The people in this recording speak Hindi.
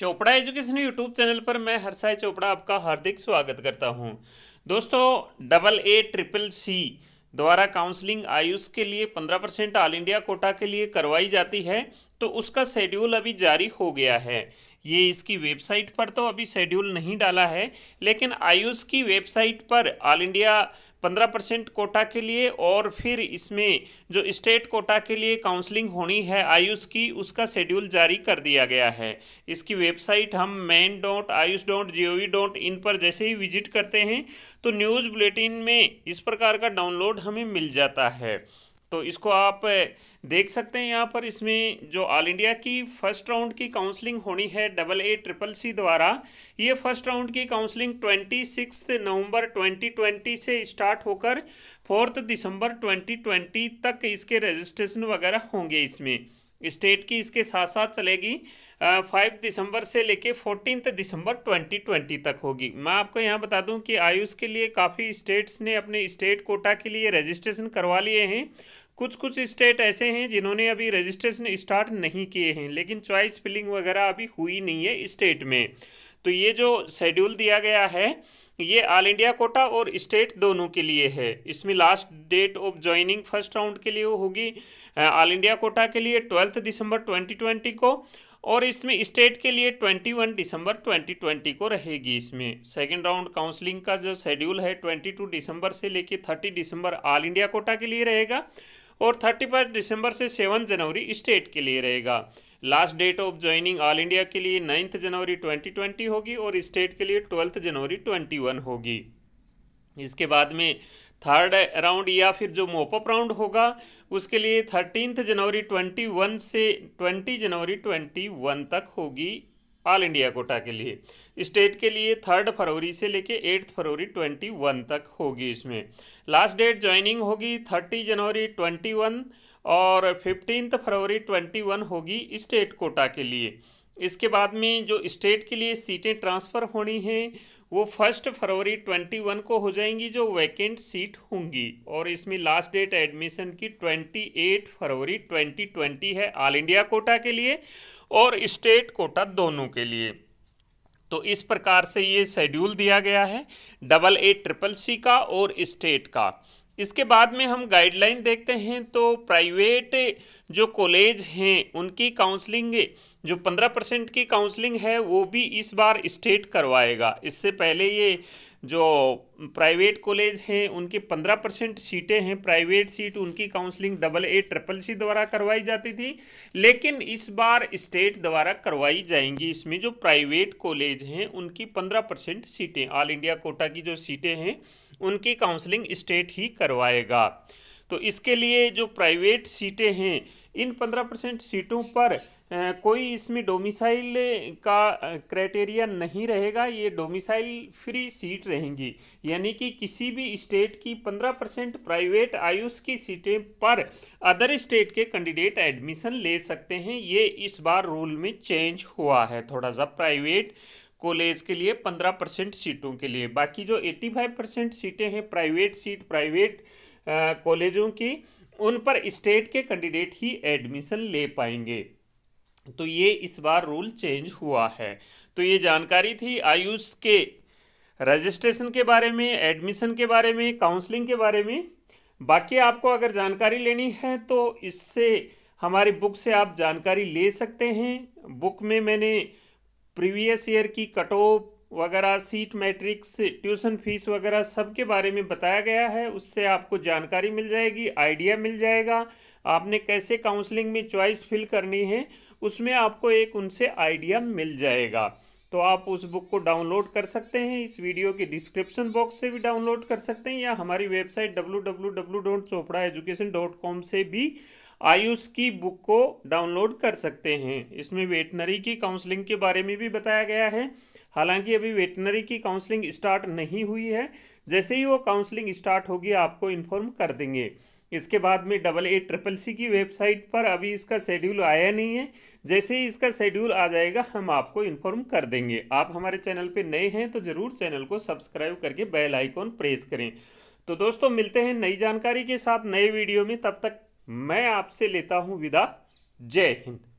चोपड़ा एजुकेशन यूट्यूब चैनल पर मैं हरसाई चोपड़ा आपका हार्दिक स्वागत करता हूं। दोस्तों डबल ए ट्रिपल सी द्वारा काउंसलिंग आयुष के लिए पंद्रह परसेंट ऑल इंडिया कोटा के लिए करवाई जाती है तो उसका शेड्यूल अभी जारी हो गया है ये इसकी वेबसाइट पर तो अभी शेड्यूल नहीं डाला है लेकिन आयुष की वेबसाइट पर ऑल इंडिया पंद्रह परसेंट कोटा के लिए और फिर इसमें जो स्टेट कोटा के लिए काउंसलिंग होनी है आयुष की उसका शेड्यूल जारी कर दिया गया है इसकी वेबसाइट हम मैन dot Ayush dot G O V dot in पर जैसे ही विजिट करते हैं तो न्यूज़ बुलेटिन में इस प्रकार का डाउनलोड हमें मिल जाता है तो इसको आप देख सकते हैं यहाँ पर इसमें जो ऑल इंडिया की फ़र्स्ट राउंड की काउंसलिंग होनी है डबल ए ट्रिपल सी द्वारा ये फर्स्ट राउंड की counselling twenty six November twenty twenty से स्टार्ट होकर फोर्थ दिसंबर ट्वेंटी ट्वेंटी तक इसके रजिस्ट्रेशन वगैरह होंगे इसमें स्टेट की इसके साथ साथ चलेगी फाइव दिसंबर से लेके फोर्टीन दिसंबर ट्वेंटी ट्वेंटी तक होगी मैं आपको यहाँ बता दूँ कि आयुष के लिए काफ़ी स्टेट्स ने अपने स्टेट कोटा के लिए रजिस्ट्रेशन करवा लिए हैं कुछ कुछ स्टेट ऐसे हैं जिन्होंने अभी रजिस्ट्रेशन स्टार्ट नहीं किए हैं लेकिन चॉइस फिलिंग वगैरह अभी हुई नहीं है स्टेट में तो ये जो शेड्यूल दिया गया है ये ऑल इंडिया कोटा और स्टेट दोनों के लिए है इसमें last date of joining first round के लिए होगी ऑल इंडिया कोटा के लिए ट्वेल्थ दिसंबर 2020 को और इसमें स्टेट के लिए 21 दिसंबर 2020 को रहेगी इसमें सेकेंड राउंड काउंसलिंग का जो शेड्यूल है 22 दिसंबर से लेके 30 दिसंबर ऑल इंडिया कोटा के लिए रहेगा और थर्टी फर्स्ट दिसंबर से सेवन जनवरी स्टेट के लिए रहेगा last date of joining all India के लिए नाइन्थ जनवरी 2020 होगी और स्टेट के लिए ट्वेल्थ जनवरी 21 होगी इसके बाद में थर्ड राउंड या फिर जो मोपअप राउंड होगा उसके लिए थर्टीनथ जनवरी 21 से 20 जनवरी 21 तक होगी ऑल इंडिया कोटा के लिए स्टेट के लिए थर्ड फरवरी से लेके एट्थ फरवरी ट्वेंटी वन तक होगी इसमें लास्ट डेट ज्वाइनिंग होगी थर्टी जनवरी ट्वेंटी वन और फिफ्टीन फरवरी ट्वेंटी वन होगी स्टेट कोटा के लिए इसके बाद में जो स्टेट के लिए सीटें ट्रांसफ़र होनी हैं वो फर्स्ट फरवरी ट्वेंटी वन को हो जाएंगी जो वैकेंट सीट होंगी और इसमें लास्ट डेट एडमिशन की twenty eight February twenty twenty है ऑल इंडिया कोटा के लिए और स्टेट कोटा दोनों के लिए तो इस प्रकार से ये शेड्यूल दिया गया है डबल ए ट्रिपल सी का और स्टेट का इसके बाद में हम गाइडलाइन देखते हैं तो प्राइवेट जो कॉलेज हैं उनकी काउंसलिंग जो पंद्रह परसेंट की काउंसलिंग है वो भी इस बार स्टेट करवाएगा इससे पहले ये जो प्राइवेट कॉलेज हैं उनकी पंद्रह परसेंट सीटें हैं प्राइवेट सीट उनकी counselling double A triple C द्वारा करवाई जाती थी लेकिन इस बार स्टेट द्वारा करवाई जाएंगी इसमें जो प्राइवेट कॉलेज हैं उनकी पंद्रह परसेंट सीटें ऑल इंडिया कोटा की जो सीटें हैं उनकी काउंसलिंग स्टेट ही करवाएगा तो इसके लिए जो प्राइवेट सीटें हैं इन पंद्रह परसेंट सीटों पर कोई इसमें डोमिसाइल का क्राइटेरिया नहीं रहेगा ये डोमिसाइल फ्री सीट रहेंगी यानी कि किसी भी स्टेट की पंद्रह परसेंट प्राइवेट आयुष की सीटें पर अदर स्टेट के कैंडिडेट एडमिशन ले सकते हैं ये इस बार रूल में चेंज हुआ है थोड़ा सा प्राइवेट कॉलेज के लिए पंद्रह परसेंट सीटों के लिए बाकी जो एट्टी फाइव परसेंट सीटें हैं प्राइवेट सीट प्राइवेट कॉलेजों की उन पर स्टेट के कैंडिडेट ही एडमिशन ले पाएंगे तो ये इस बार रूल चेंज हुआ है तो ये जानकारी थी आयुष के रजिस्ट्रेशन के बारे में एडमिशन के बारे में काउंसलिंग के बारे में बाकी आपको अगर जानकारी लेनी है तो इससे हमारी बुक से आप जानकारी ले सकते हैं बुक में मैंने प्रीवियस ईयर की कट ऑफ वगैरह सीट मैट्रिक्स ट्यूशन फीस वगैरह सब के बारे में बताया गया है उससे आपको जानकारी मिल जाएगी आइडिया मिल जाएगा आपने कैसे काउंसलिंग में चॉइस फिल करनी है उसमें आपको एक उनसे आइडिया मिल जाएगा तो आप उस बुक को डाउनलोड कर सकते हैं इस वीडियो के डिस्क्रिप्शन बॉक्स से भी डाउनलोड कर सकते हैं या हमारी वेबसाइट डब्ल्यू से भी आयुष की बुक को डाउनलोड कर सकते हैं इसमें वेटनरी की काउंसलिंग के बारे में भी बताया गया है हालांकि अभी वेटनरी की काउंसलिंग स्टार्ट नहीं हुई है जैसे ही वो काउंसलिंग स्टार्ट होगी आपको इन्फॉर्म कर देंगे इसके बाद में डबल एट ट्रिपल सी की वेबसाइट पर अभी इसका शेड्यूल आया नहीं है जैसे ही इसका शेड्यूल आ जाएगा हम आपको इन्फॉर्म कर देंगे आप हमारे चैनल पे नए हैं तो ज़रूर चैनल को सब्सक्राइब करके बेल आइकॉन प्रेस करें तो दोस्तों मिलते हैं नई जानकारी के साथ नए वीडियो में तब तक मैं आपसे लेता हूँ विदा जय हिंद